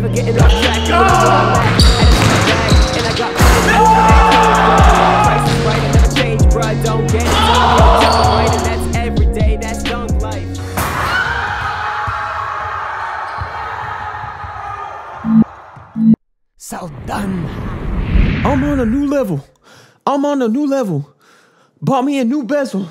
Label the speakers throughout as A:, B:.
A: never getting off track. I So done. I'm on a new level. I'm on a new level. Bought me a new bezel.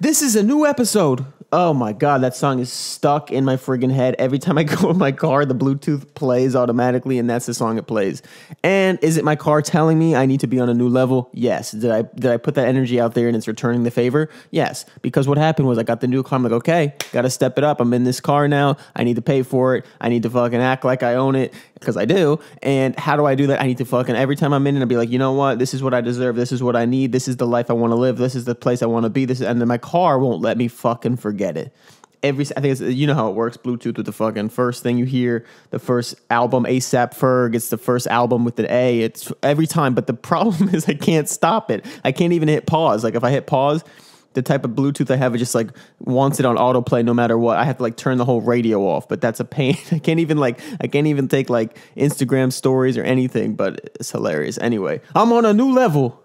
A: This is a new episode. Oh my god, that song is stuck in my friggin' head. Every time I go in my car, the Bluetooth plays automatically, and that's the song it plays. And is it my car telling me I need to be on a new level? Yes. Did I did I put that energy out there and it's returning the favor? Yes. Because what happened was I got the new car. I'm like, okay, gotta step it up. I'm in this car now. I need to pay for it. I need to fucking act like I own it because I do. And how do I do that? I need to fucking every time I'm in it, I'll be like, you know what? This is what I deserve. This is what I need. This is the life I want to live. This is the place I want to be. This and then my car won't let me fucking forget forget it. Every I think it's you know how it works. Bluetooth with the fucking first thing you hear, the first album ASAP Ferg. It's the first album with an A. It's every time. But the problem is I can't stop it. I can't even hit pause. Like if I hit pause, the type of Bluetooth I have, it just like wants it on autoplay no matter what. I have to like turn the whole radio off, but that's a pain. I can't even like I can't even take like Instagram stories or anything, but it's hilarious. Anyway, I'm on a new level.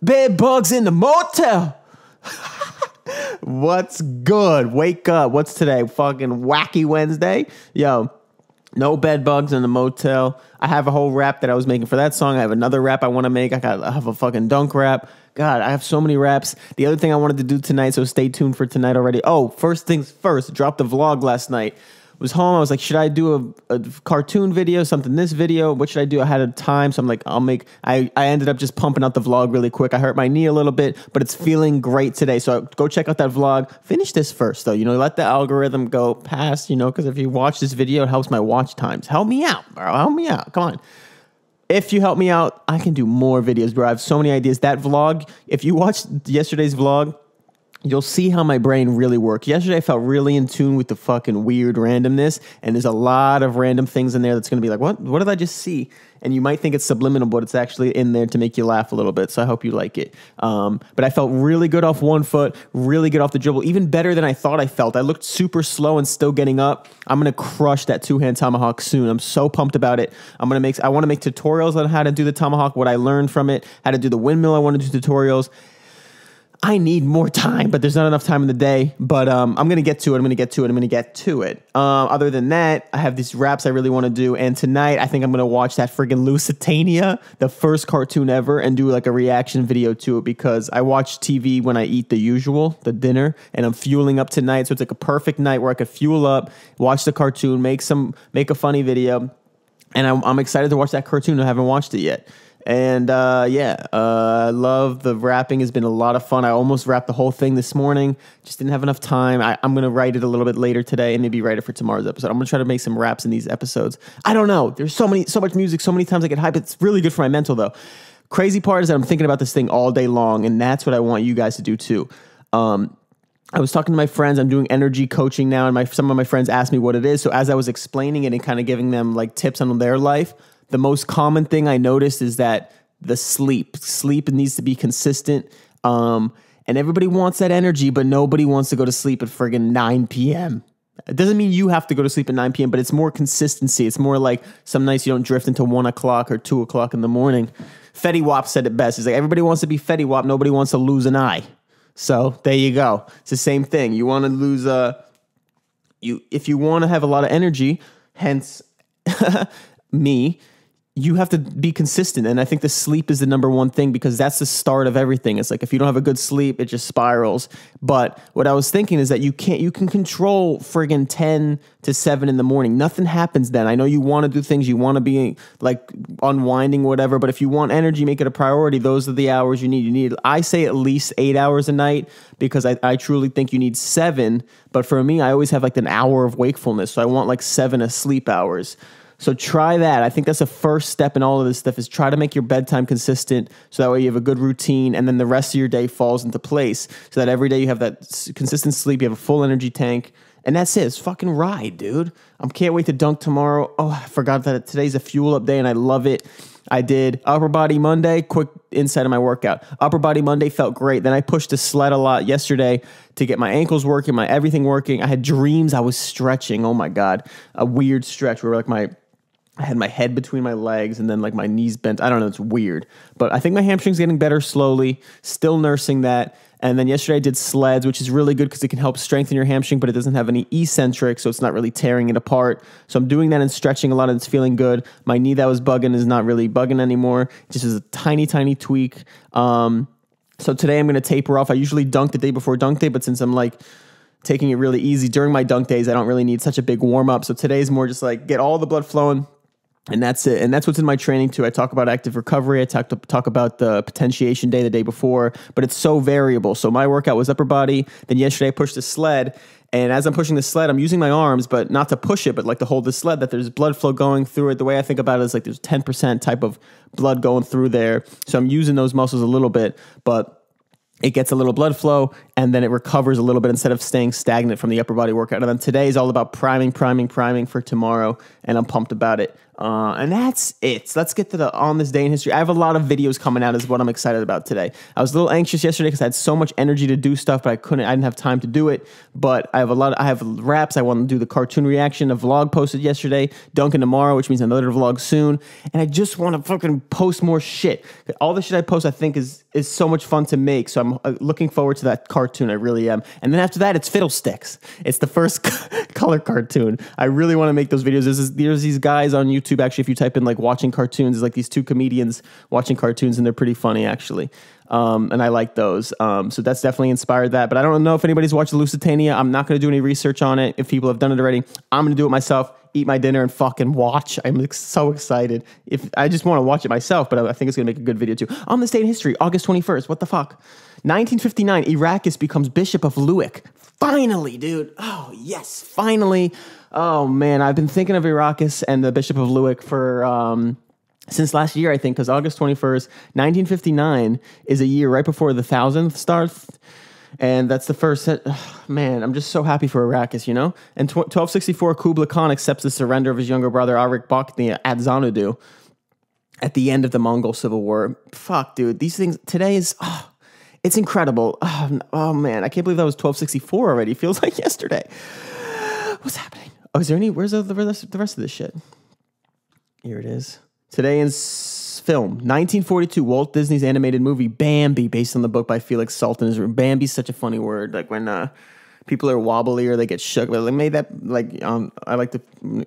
A: Bed bugs in the motel. What's good? Wake up. What's today? Fucking wacky Wednesday? Yo, no bed bugs in the motel. I have a whole rap that I was making for that song. I have another rap I want to make. I got I have a fucking dunk rap. God, I have so many raps. The other thing I wanted to do tonight, so stay tuned for tonight already. Oh, first things first, dropped the vlog last night was home. I was like, should I do a, a, cartoon video, something this video? What should I do? I had a time, so I'm like, I'll make. I I ended up just pumping out the vlog really quick. I hurt my knee a little bit, but it's feeling great today. So go check out that vlog. Finish this first, though. You know, let the algorithm go past. You know, because if you watch this video, it helps my watch times. Help me out, bro. Help me out. Come on if you help me out, I can do more videos, bro. I have so many ideas. That vlog, if you watched yesterday's vlog, you'll see how my brain really worked. Yesterday, I felt really in tune with the fucking weird randomness, and there's a lot of random things in there that's going to be like, what? What did I just see? And you might think it's subliminal, but it's actually in there to make you laugh a little bit. So I hope you like it. Um, but I felt really good off one foot, really good off the dribble, even better than I thought I felt. I looked super slow and still getting up. I'm gonna crush that two hand tomahawk soon. I'm so pumped about it. I'm gonna make. I want to make tutorials on how to do the tomahawk, what I learned from it, how to do the windmill. I want to do tutorials. I need more time, but there's not enough time in the day. But um, I'm gonna get to it. I'm gonna get to it. I'm gonna get to it. Uh, other than that, I have these raps I really want to do, and tonight I think I'm gonna watch that friggin' Lusitania, the first cartoon ever, and do like a reaction video to it because I watch TV when I eat the usual, the dinner, and I'm fueling up tonight. So it's like a perfect night where I could fuel up, watch the cartoon, make some, make a funny video, and I'm, I'm excited to watch that cartoon. I haven't watched it yet. And uh, yeah, uh, I love the wrapping. has been a lot of fun. I almost wrapped the whole thing this morning. Just didn't have enough time. I, am going to write it a little bit later today and maybe write it for tomorrow's episode. I'm going to try to make some wraps in these episodes. I don't know. There's so many, so much music, so many times I get hype. It's really good for my mental though. Crazy part is that I'm thinking about this thing all day long, and that's what I want you guys to do too. Um, I was talking to my friends. I'm doing energy coaching now, and my some of my friends asked me what it is. So as I was explaining it and kind of giving them like tips on their life, the most common thing I noticed is that the sleep. Sleep needs to be consistent. Um, and everybody wants that energy, but nobody wants to go to sleep at friggin' 9 p.m. It doesn't mean you have to go to sleep at 9 p.m., but it's more consistency. It's more like some nights you don't drift into 1 o'clock or 2 o'clock in the morning. Fetty Wap said it best. He's like, everybody wants to be Fetty Wap, nobody wants to lose an eye. So there you go. It's the same thing. You want to lose a. You if you want to have a lot of energy, hence me you have to be consistent. And I think the sleep is the number one thing because that's the start of everything. It's like if you don't have a good sleep, it just spirals. But what I was thinking is that you can't, you can control friggin' 10 to 7 in the morning. Nothing happens then. I know you want to do things, you want to be like unwinding, whatever. But if you want energy, make it a priority. Those are the hours you need. You need, I say at least eight hours a night because I, I truly think you need seven. But for me, I always have like an hour of wakefulness. So I want like seven asleep hours. So try that. I think that's the first step in all of this stuff is try to make your bedtime consistent so that way you have a good routine and then the rest of your day falls into place so that every day you have that consistent sleep, you have a full energy tank. And that's it. It's fucking ride, dude. I can't wait to dunk tomorrow. Oh, I forgot that today's a fuel up day and I love it. I did upper body Monday, quick insight of my workout. Upper body Monday felt great. Then I pushed the sled a lot yesterday to get my ankles working, my everything working. I had dreams I was stretching. Oh my God. A weird stretch where like my I had my head between my legs and then like my knees bent. I don't know, it's weird. But I think my hamstring's getting better slowly, still nursing that. And then yesterday I did sleds, which is really good because it can help strengthen your hamstring, but it doesn't have any eccentric, so it's not really tearing it apart. So I'm doing that and stretching a lot and it's feeling good. My knee that was bugging is not really bugging anymore. It just is a tiny, tiny tweak. Um, so today I'm going to taper off. I usually dunk the day before dunk day, but since I'm like, taking it really easy during my dunk days i don't really need such a big warm up so today's more just like get all the blood flowing and that's it and that's what's in my training too i talk about active recovery i talk, to, talk about the potentiation day the day before but it's so variable so my workout was upper body then yesterday i pushed a sled and as i'm pushing the sled i'm using my arms but not to push it but like to hold the sled that there's blood flow going through it the way i think about it is like there's 10% type of blood going through there so i'm using those muscles a little bit but it gets a little blood flow and then it recovers a little bit instead of staying stagnant from the upper body workout. And then today is all about priming, priming, priming for tomorrow. And I'm pumped about it. Uh, and that's it. Let's get to the on this day in history. I have a lot of videos coming out, is what I'm excited about today. I was a little anxious yesterday because I had so much energy to do stuff, but I couldn't. I didn't have time to do it. But I have a lot. Of, I have wraps. I want to do the cartoon reaction, a vlog posted yesterday, Duncan tomorrow, which means another vlog soon. And I just want to fucking post more shit. All the shit I post, I think is is so much fun to make. So I'm uh, looking forward to that cartoon. I really am. And then after that, it's Fiddlesticks. It's the first color cartoon. I really want to make those videos. There's, there's these guys on YouTube YouTube actually. If you type in like watching cartoons, it's like these two comedians watching cartoons, and they're pretty funny actually. Um, and I like those. Um, so that's definitely inspired that. But I don't know if anybody's watched Lusitania. I'm not going to do any research on it. If people have done it already, I'm going to do it myself. Eat my dinner and fucking watch. I'm so excited. If I just want to watch it myself, but I, think it's going to make a good video too. On this day in history, August 21st. What the fuck? 1959, Iracus becomes Bishop of Luick. Finally, dude. Oh, yes, finally. Oh, man, I've been thinking of Iracus and the Bishop of Lewick for. Um, since last year, I think, because August 21st, 1959 is a year right before the thousandth star. and that's the first set. man, I'm just so happy for Arrakis, you know? And tw- 1264, Kublai Khan accepts the surrender of his younger brother, Arik Bakhtni, at Zanudu at the end of the Mongol Civil War. Fuck, dude. These things, today is, it's incredible. Oh, oh man, I can't believe that was 1264 already. Feels like yesterday. What's happening? Oh, is there any? Where's the, the rest of this shit? Here it is. Today in film, 1942, Walt Disney's animated movie Bambi, based on the book by Felix Salt Is room. Bambi's such a funny word. Like when uh, people are wobbly or they get shook, but like made that like um, I like to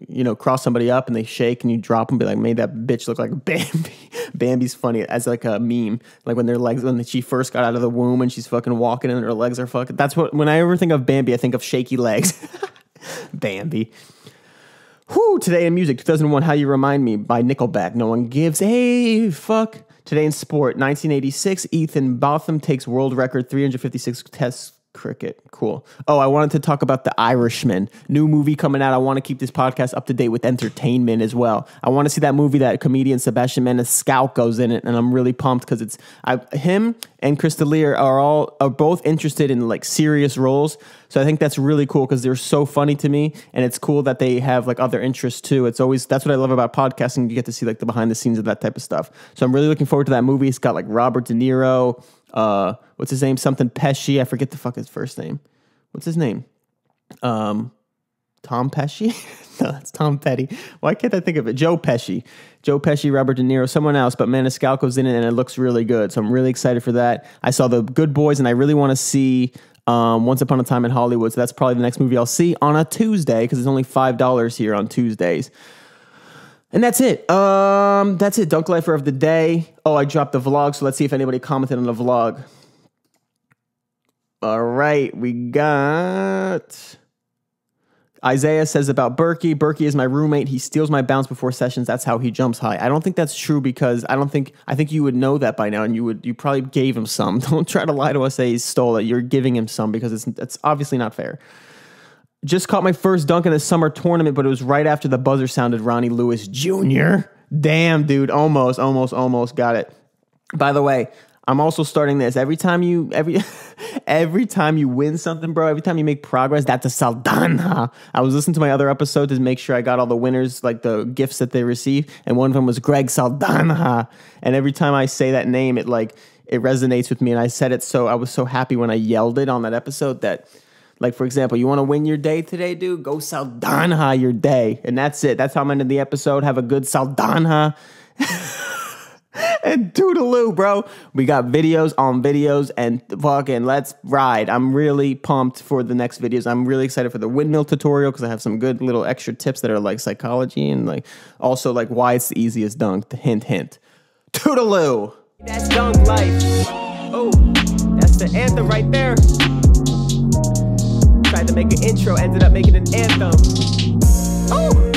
A: you know cross somebody up and they shake and you drop them, be like made that bitch look like Bambi. Bambi's funny as like a meme. Like when their legs, when she first got out of the womb and she's fucking walking and her legs are fucking. That's what, when I ever think of Bambi, I think of shaky legs. Bambi. Whoo, today in music, 2001, How You Remind Me by Nickelback. No one gives a fuck. Today in sport, 1986, Ethan Botham takes world record 356 tests Cricket. Cool. Oh, I wanted to talk about The Irishman. New movie coming out. I want to keep this podcast up to date with entertainment as well. I want to see that movie that comedian Sebastian Maniscalco's in it, and I'm really pumped because it's I, him and Chris D'Elia are all are both interested in like serious roles. So I think that's really cool because they're so funny to me, and it's cool that they have like other interests too. It's always that's what I love about podcasting. You get to see like the behind the scenes of that type of stuff. So I'm really looking forward to that movie. It's got like Robert De Niro uh, what's his name? Something Pesci. I forget the fuck his first name. What's his name? Um, Tom Pesci? no, it's Tom Petty. Why can't I think of it? Joe Pesci. Joe Pesci, Robert De Niro, someone else, but Maniscalco's in it and it looks really good. So I'm really excited for that. I saw The Good Boys and I really want to see um, Once Upon a Time in Hollywood. So that's probably the next movie I'll see on a Tuesday because it's only $5 here on Tuesdays. And that's it. Um, that's it. Dunk Lifer of the day. Oh, I dropped the vlog, so let's see if anybody commented on the vlog. All right, we got Isaiah says about Berkey. Berkey is my roommate. He steals my bounce before sessions. That's how he jumps high. I don't think that's true because I don't think I think you would know that by now, and you would you probably gave him some. Don't try to lie to us Say he stole it. You're giving him some because it's it's obviously not fair. Just caught my first dunk in the summer tournament, but it was right after the buzzer sounded Ronnie Lewis Jr. Damn, dude. Almost, almost, almost got it. By the way, I'm also starting this. Every time you every every time you win something, bro, every time you make progress, that's a saldana. I was listening to my other episode to make sure I got all the winners, like the gifts that they receive, and one of them was Greg Saldana. And every time I say that name, it like it resonates with me. And I said it so I was so happy when I yelled it on that episode that like for example, you want to win your day today, dude? Go Saldanha your day, and that's it. That's how I'm ending the episode. Have a good Saldanha. and toodaloo, bro. We got videos on videos and fucking let's ride. I'm really pumped for the next videos. I'm really excited for the windmill tutorial because I have some good little extra tips that are like psychology and like also like why it's the easiest dunk. Hint, hint. Toodaloo. That's dunk life. Oh, that's the anthem right there to make an intro, ended up making an anthem. Ooh.